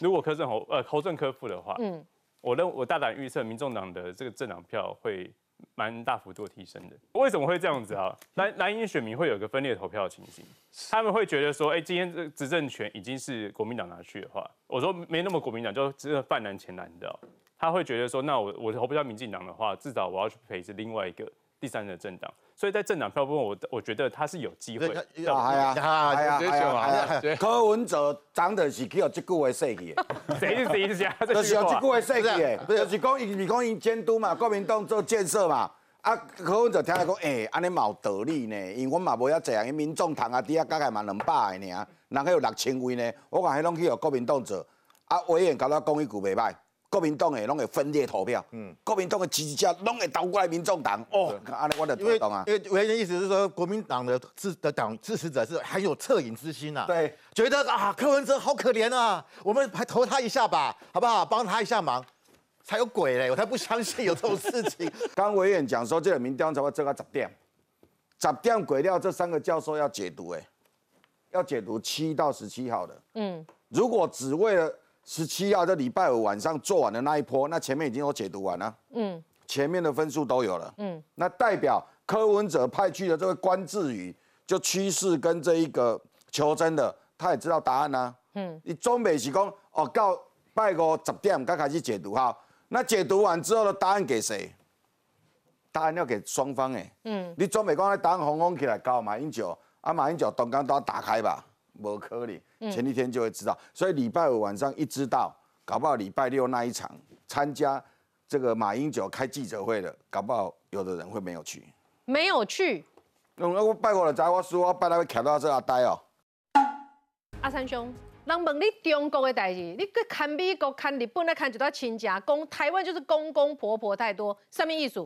如果柯正侯呃侯正科夫的话，嗯，我认我大胆预测，民众党的这个政党票会蛮大幅度提升的。为什么会这样子啊？南南瀛选民会有个分裂投票的情形，他们会觉得说，哎，今天这执政权已经是国民党拿去的话，我说没那么国民党，就是泛蓝前蓝的，他会觉得说，那我我投不下民进党的话，至少我要去陪着另外一个第三的政党。所以在政党票部我我觉得他是有机会。啊啊啊！是啊，柯文哲长得是靠这句话说的，谁是谁是谁？就是靠这句话说的，不 是讲伊，不是讲伊监督嘛，国民党做建设嘛。啊，柯文哲听讲，哎，安尼有道理呢，因为嘛，冇遐济人，民众谈啊，弟阿哥还嘛两百个呢，人家有六千位呢，我讲迄拢去由国民党做。啊，委员甲才讲一句未歹。国民党诶，拢会分裂投票；嗯，国民党诶支持者，拢会倒过来民众党。哦，安尼我著推动啊。因为维远的意思是说，国民党的支的党支持者是很有恻隐之心呐。对，觉得啊，柯文哲好可怜啊，我们还投他一下吧，好不好？帮他一下忙，才有鬼嘞！我才不相信有这种事情。刚委员讲说，这个民调才会这个杂电，杂电鬼料，这三个教授要解读诶，要解读七到十七号的。嗯，如果只为了十七号的礼拜五晚上做完的那一波，那前面已经有解读完了，嗯，前面的分数都有了，嗯，那代表柯文哲派去的这位关智宇，就趋势跟这一个求真的，他也知道答案呐，嗯，你中美是讲哦，到拜五十点刚开始解读哈，那解读完之后的答案给谁？答案要给双方哎，嗯，你中美讲才答案红红起来搞马英九，啊马英九东刚都要打开吧。冇可能，前一天就会知道，所以礼拜五晚上一知道，搞不好礼拜六那一场参加这个马英九开记者会的，搞不好有的人会没有去，没有去。那我拜国的我输，我拜他会卡到阿呆哦。阿三兄，人问你中国的代志，你去看美国、看日本、来看就到亲戚，公台湾就是公公婆婆太多，什物意思？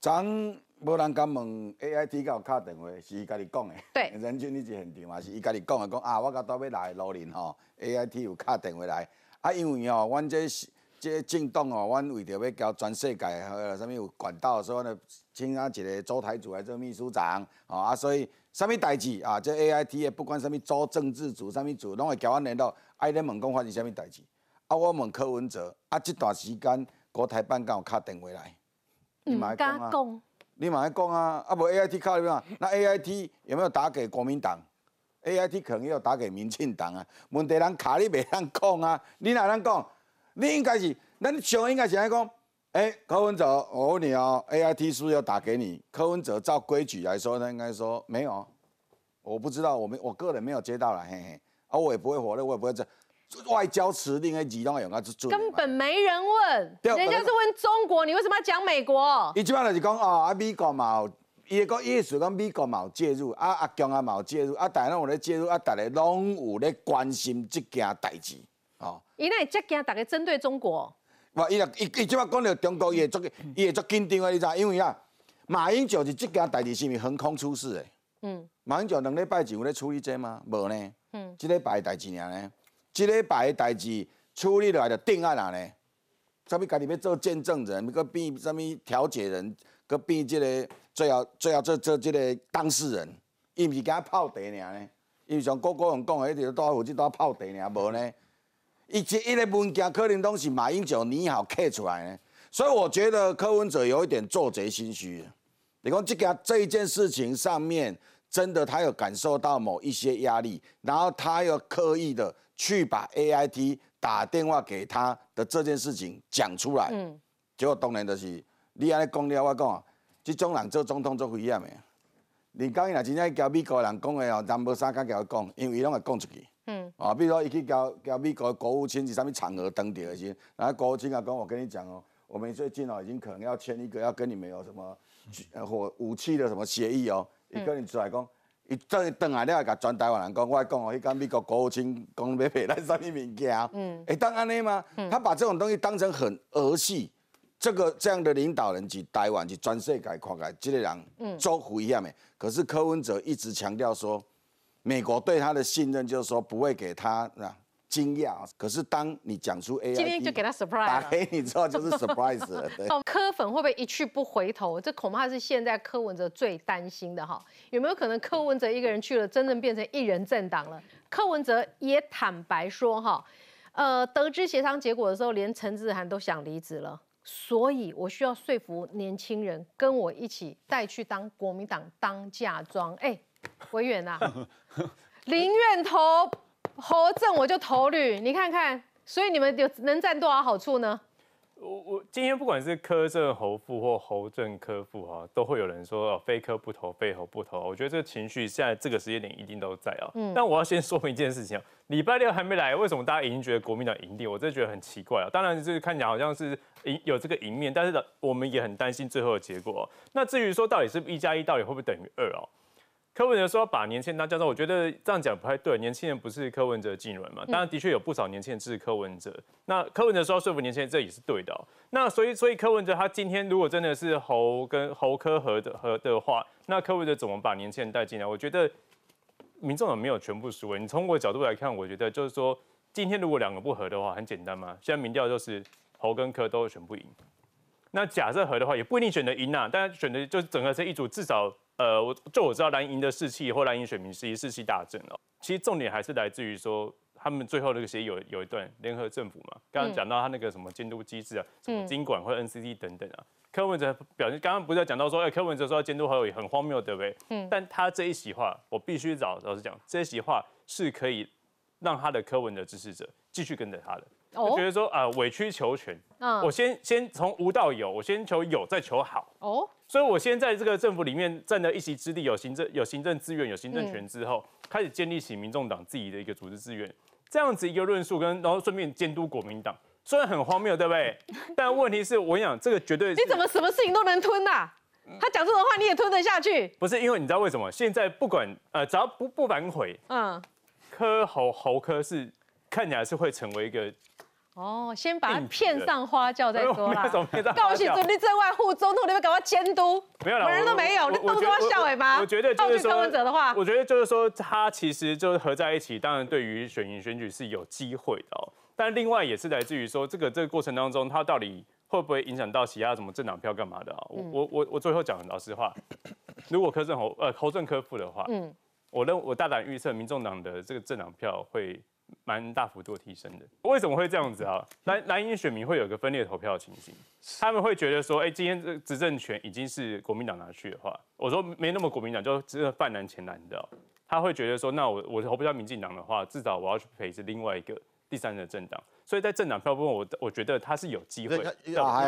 咱。无人敢问 A I T 有敲电话，是伊家己讲诶。对。人均你是现场嘛，是伊家己讲诶，讲啊，我到倒尾来路人吼，A I T 有敲电话来。啊，因为吼，阮这这政党吼，阮为着要交全世界个啥物有管道，所以阮请啊一个周台主来做秘书长。哦啊，所以啥物代志啊，这 A I T 诶，不管啥物做政治组，啥物组拢会交阮联络。啊，咧问讲发生啥物代志？啊，我问柯文哲，啊，即段时间国台办敢有敲电话来？毋敢讲。你嘛在讲啊，啊无 A I T 卡你嘛，那 A I T 有没有打给国民党？A I T 可能要打给民进党啊。问题人卡你未当讲啊，你哪能讲？你应该是，那你上应该是爱讲。哎，柯文哲，我问你哦，A I T 是要打给你？柯文哲照规矩来说，他应该说没有。我不知道，我没，我个人没有接到了，嘿嘿。啊，我也不会火的，我也不会这。外交辞令的字拢用个做做，根本没人问，人家是问中国，你为什么要讲美国？伊即摆就是讲哦，啊美国嘛，伊个个意思讲美国嘛有介入，啊啊姜嘛，有介入，啊大家有咧介入，啊大家拢有咧关心这件代志哦。因为这件大家针对中国，哇！伊个伊伊即摆讲到中国伊会足伊会足紧张啊，你知？因为啊，马英九是这件代志是毋是横空出世诶？嗯，马英九两礼拜前有咧处理这吗？无呢？嗯，一礼拜代志尔呢？这个拜的代志处理落来就定案哪呢。啥物家己要做见证人，搁变啥物调解人，搁变这个最后最后做做这个当事人，伊毋是讲泡茶尔呢？伊像郭国荣讲的，一直都在负责泡茶尔无呢？以即伊的文件、可能拢是马英九你好刻出来呢。所以我觉得柯文哲有一点做贼心虚。你讲这个这一件事情上面。真的，他有感受到某一些压力，然后他又刻意的去把 A I T 打电话给他的这件事情讲出来。嗯，结果当然就是你安尼讲了，我讲，啊，这种人做总统做危险的。你讲伊那真正交美国人讲的哦，但无啥敢交伊讲，因为伊拢会讲出去。嗯，哦，比如说伊去交交美国的国务卿是啥物场合登那的时，后国务卿啊讲，我跟你讲哦，我们最近哦已经可能要签一个要跟你们有什么呃火武器的什么协议哦。伊可能出来讲，伊一等啊，你爱甲全台湾人讲，我讲哦，迄间美国国务卿讲要赔咱啥物物件，会当安尼吗？他把这种东西当成很儿戏，这个这样的领导人是台湾是全世界看改，这个人周虎一样的。可是柯文哲一直强调说，美国对他的信任就是说不会给他啊、惊讶，可是当你讲出 AI，今天就给他 surprise，打开你知道就是 surprise 了。柯粉会不会一去不回头？这恐怕是现在柯文哲最担心的哈。有没有可能柯文哲一个人去了，真正变成一人政党了？柯文哲也坦白说哈，呃，得知协商结果的时候，连陈志涵都想离职了，所以我需要说服年轻人跟我一起带去当国民党当嫁妆。哎，委员呐，林愿投。侯政我就投绿，你看看，所以你们有能占多少好处呢？我我今天不管是科政侯副或侯政科副哈，都会有人说哦，非科不投，非侯不投。我觉得这个情绪现在这个时间点一定都在啊。嗯，但我要先说明一件事情，礼拜六还没来，为什么大家已经觉得国民党赢定？我的觉得很奇怪啊。当然就是看起来好像是赢有这个赢面，但是我们也很担心最后的结果。那至于说到底是一加一到底会不会等于二哦？柯文哲说：“把年轻人当教授，我觉得这样讲不太对。年轻人不是柯文哲的近任嘛？当然，的确有不少年轻人是柯文哲。那柯文哲说说服年轻人，这也是对的。那所以，所以柯文哲他今天如果真的是侯跟侯科合的合的话，那柯文哲怎么把年轻人带进来？我觉得民众党没有全部输。你从我角度来看，我觉得就是说，今天如果两个不合的话，很简单嘛。现在民调就是侯跟柯都选不赢。那假设合的话，也不一定选得赢呐。大家选的，就是整个这一组，至少。”呃，我就我知道蓝营的士气或蓝营水平是一士气大振哦。其实重点还是来自于说，他们最后那个协议有有一段联合政府嘛，刚刚讲到他那个什么监督机制啊，什么经管或 NCC 等等啊。柯文哲表现刚刚不是在讲到说，哎，柯文哲说要监督很友很荒谬，对不对？嗯，但他这一席话，我必须找老实讲，这一席话是可以让他的柯文哲支持者。继续跟着他的，我觉得说啊，委曲求全。嗯，我先先从无到有，我先求有，再求好。哦，所以，我先在这个政府里面占了一席之地，有行政有行政资源，有行政权之后，开始建立起民众党自己的一个组织资源。这样子一个论述，跟然后顺便监督国民党，虽然很荒谬，对不对？但问题是，我跟你讲，这个绝对你怎么什么事情都能吞呐？他讲这种话你也吞得下去？不是，因为你知道为什么？现在不管呃，只要不不反悔，嗯，柯侯侯柯是。看起来是会成为一个哦，先把它骗上花轿再说啦。告诉你，你政外户总统那边赶快监督，没有啦，人都没有，你动得要笑尾巴。我觉得就是说柯文哲的话，我觉得就是说他其实就是合在一起，当然对于选民选举是有机会的哦。但另外也是来自于说，这个这个过程当中，他到底会不会影响到其他什么政党票干嘛的啊？我我我我最后讲老实话，如果柯镇侯呃侯正科夫的话，嗯，我认我大胆预测，民众党的这个政党票会。蛮大幅度提升的，为什么会这样子啊？蓝蓝营选民会有一个分裂投票的情形，他们会觉得说，哎，今天这执政权已经是国民党拿去的话，我说没那么国民党，就只是泛蓝前蓝的，他会觉得说，那我我投不下民进党的话，至少我要去陪着另外一个。第三的政党，所以在政党票部分，我我觉得他是有机会的。哎呀，哎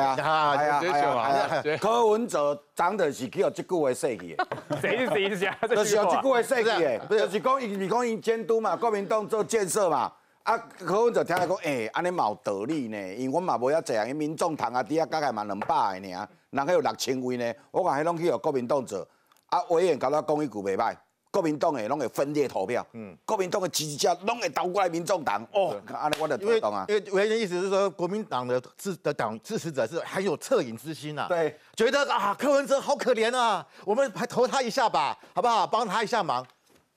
呀，哎呀，柯文哲真的是去学结果的书记，谁是谁 啊？就是学结果的书哎，不是是讲，是讲，是监督嘛，国民党做建设嘛。啊，柯文哲听下讲，哎，安尼冇道理呢，因为嘛，无遐济因民众堂啊，底下加加嘛两百的尔，人许有六千位呢，我讲许拢去学国民党做。啊，委员，给我讲一句未歹。国民党诶，拢会分裂投票。嗯。国民党诶，支持拢会倒过来民众党。哦，安尼，我就懂啊。因为，因为我的意思是说，国民党的支的党支持者是很有恻隐之心呐。对。觉得啊，柯文哲好可怜啊，我们还投他一下吧，好不好？帮他一下忙，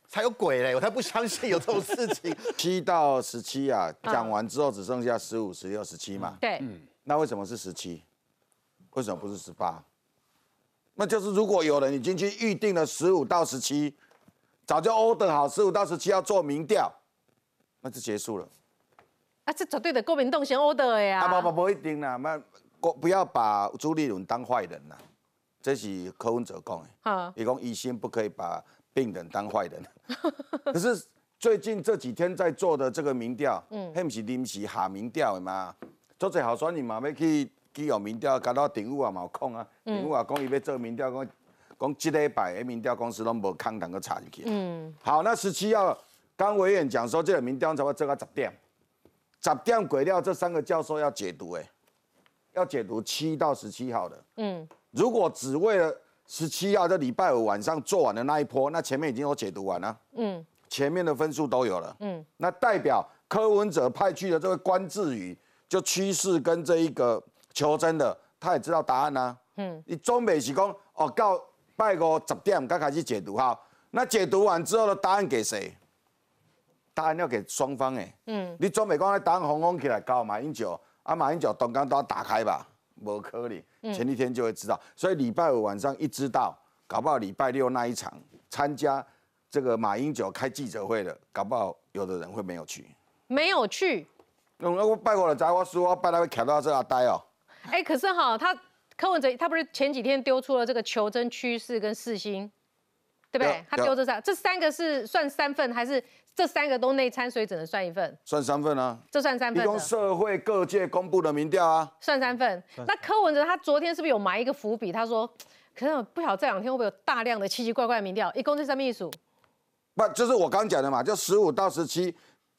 才有鬼嘞！我才不相信有这种事情。七到十七啊，讲完之后只剩下十五、十六、十七嘛。对。嗯。那为什么是十七？为什么不是十八？那就是如果有人已经去预定了十五到十七。早就 order 好，十五到十七要做民调，那就结束了。啊，这绝对的国民党先 order 的呀。啊。爸不不一定啦，那国不要把朱立伦当坏人啦，这是柯文哲讲的。啊，你讲医生不可以把病人当坏人。可是最近这几天在做的这个民调，嗯，很不是临时下民调的嘛，做这好说你嘛要去，去有民调，搞到顶午也冇空啊，顶午也讲伊要做民调讲。讲几礼拜，哎，民调公司拢无空两个查出去。嗯，好，那十七号，刚委员讲说，这个民调才会做到十点，十点鬼料，这三个教授要解读，哎，要解读七到十七号的。嗯，如果只为了十七号，这礼拜五晚上做完的那一波，那前面已经有解读完了。嗯，前面的分数都有了。嗯，那代表柯文哲派去的这位关志宇，就趋势跟这一个求真的，他也知道答案呐。嗯，你中美是讲哦告。拜五十点刚开始解读哈，那解读完之后的答案给谁？答案要给双方诶。嗯。你准备讲那答案轰轰起来搞马英九，啊马英九东港都要打开吧？无可能，前一天就会知道。所以礼拜五晚上一知道，搞不好礼拜六那一场参加这个马英九开记者会的，搞不好有的人会没有去。没有去。那我拜过了，再我输我拜那会卡到这阿呆哦。哎，可是哈他。柯文哲他不是前几天丢出了这个求真趋势跟四星，对不对？他丢这三，这三个是算三份还是这三个都内所以只能算一份？算三份啊。这算三份。共社会各界公布的民调啊。算三份。那柯文哲他昨天是不是有埋一个伏笔？他说，可能不得这两天会不会有大量的奇奇怪怪的民调？一共这三面一数，不就是我刚讲的嘛？就十五到十七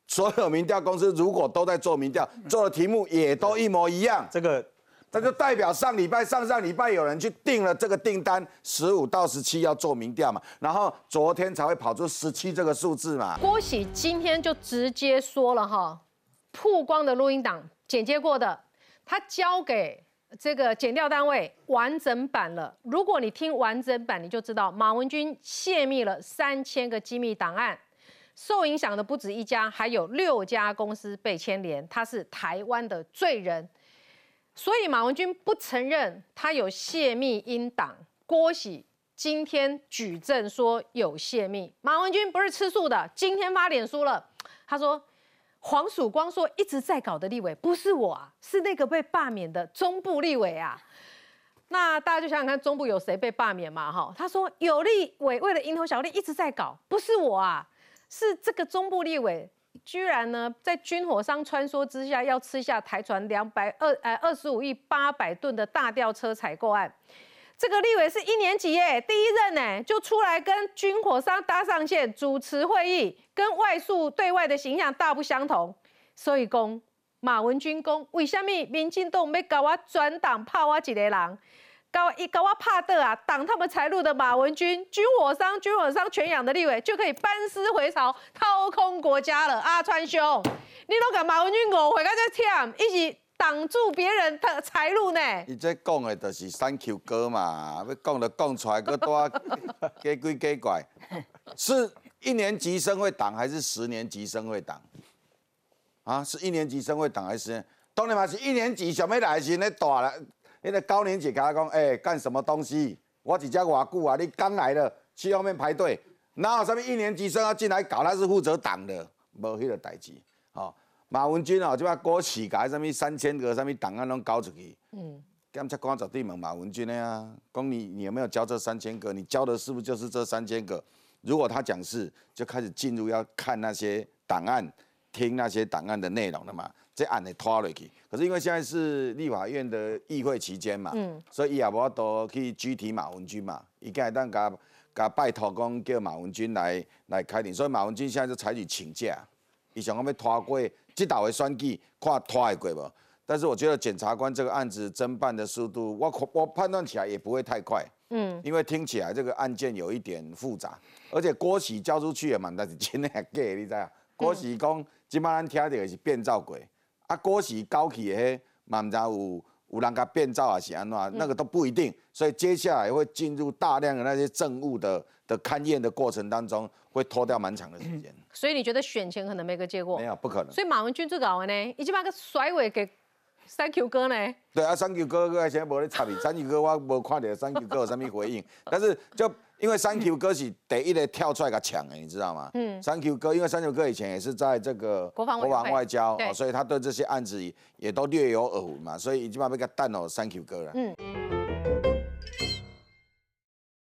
所有民调公司如果都在做民调，做的题目也都一模一样。这个。这就代表上礼拜、上上礼拜有人去订了这个订单，十五到十七要做民调嘛，然后昨天才会跑出十七这个数字嘛。郭喜今天就直接说了哈，曝光的录音档剪接过的，他交给这个剪掉单位完整版了。如果你听完整版，你就知道马文君泄密了三千个机密档案，受影响的不止一家，还有六家公司被牵连，他是台湾的罪人。所以马文君不承认他有泄密，英党郭喜今天举证说有泄密，马文君不是吃素的，今天发脸书了，他说黄曙光说一直在搞的立委不是我啊，是那个被罢免的中部立委啊，那大家就想想看中部有谁被罢免嘛哈？他说有立委为了蝇头小利一直在搞，不是我啊，是这个中部立委。居然呢，在军火商穿梭之下，要吃下台船两百二呃二十五亿八百吨的大吊车采购案，这个立委是一年级耶，第一任呢，就出来跟军火商搭上线，主持会议，跟外宿对外的形象大不相同。所以公马文军公，为什么民进党没把我转党，怕我一个人？搞一搞啊，怕的啊！挡他们财路的马文君，军火商、军火商全养的立委，就可以班师回朝，掏空国家了阿川兄，你都跟马文君误会，才这忝，一起挡住别人的财路呢？你这讲的就是三 Q 哥嘛？要讲的讲出来，哥多给鬼给拐，是一年级生会挡还是十年级生会挡？啊，是一年级生会挡还是当年嘛，是一年级什么来？是那大了？那个高年级给他讲，哎，干什么东西？我只教阿顾啊！你刚来的，去后面排队。然后什么一年级生要进来搞，他是负责党的，无迄个代志。哦，马文军哦，即摆国企假，上么三千个，什么档案拢交出去。嗯，检察官绝对问马文军的呀，讲你你有没有交这三千个？你交的是不是就是这三千个？如果他讲是，就开始进入要看那些档案。听那些档案的内容的嘛，这案你拖落去。可是因为现在是立法院的议会期间嘛，嗯，所以也无多去具体马文君嘛。伊经系当甲甲拜托讲叫马文君来来开庭，所以马文君现在就采取请假。伊想讲要拖过即道的选举，看拖下过无？但是我觉得检察官这个案子侦办的速度，我我判断起来也不会太快。嗯，因为听起来这个案件有一点复杂，而且郭喜交出去也蛮大是真的间个，你知道？郭喜讲。即摆咱听着是变造鬼，啊，歌时高起诶，嘛毋知有有人甲变造还是安怎，那个都不一定。所以接下来会进入大量的那些政务的的勘验的过程当中，会拖掉蛮长的时间。所以你觉得选前可能没个结果？没有，不可能。所以马文君最搞的呢，伊即摆个甩尾给三 Q 哥呢。对啊，三 Q 哥哥现在无咧插伊，三 Q 哥我无看到三 Q 哥有啥物回应，但是就。因为三 Q 哥是第一个跳出来个抢的，你知道吗？嗯，三 Q 哥因为三 Q 哥以前也是在这个国防外交，所以他对这些案子也都略有耳闻嘛，所以已经把被个弹哦三 Q 哥了。嗯。